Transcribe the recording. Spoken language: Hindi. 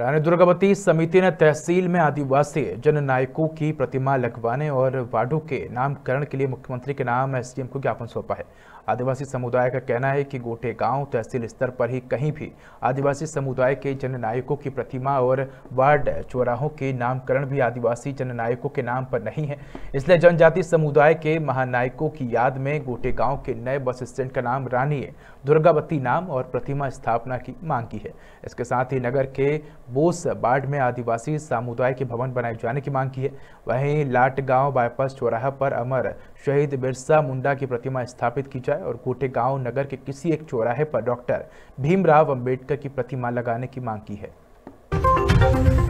रानी दुर्गावती समिति ने तहसील में आदिवासी जन नायकों की प्रतिमा लगवाने और वार्डो के नामकरण के लिए मुख्यमंत्री के नाम एसडीएम को ज्ञापन सौंपा है आदिवासी समुदाय का कहना है कि गोटे गांव तहसील स्तर पर ही कहीं भी आदिवासी समुदाय के जन नायकों की प्रतिमा और वार्ड चौराहों के नामकरण भी आदिवासी जन नायकों के नाम पर नहीं है इसलिए जनजाति समुदाय के महानायकों की याद में गोटे गांव के नए बस स्टैंड का नाम रानी दुर्गावती नाम और प्रतिमा स्थापना की मांग की है इसके साथ ही नगर के बोस बाढ़ में आदिवासी समुदाय के भवन बनाए जाने की मांग की है वहीं लाट गांव बाईपास चौराहा पर अमर शहीद बिरसा मुंडा की प्रतिमा स्थापित की जाए और कोटे गांव नगर के किसी एक चौराहे पर डॉक्टर भीमराव अंबेडकर की प्रतिमा लगाने की मांग की है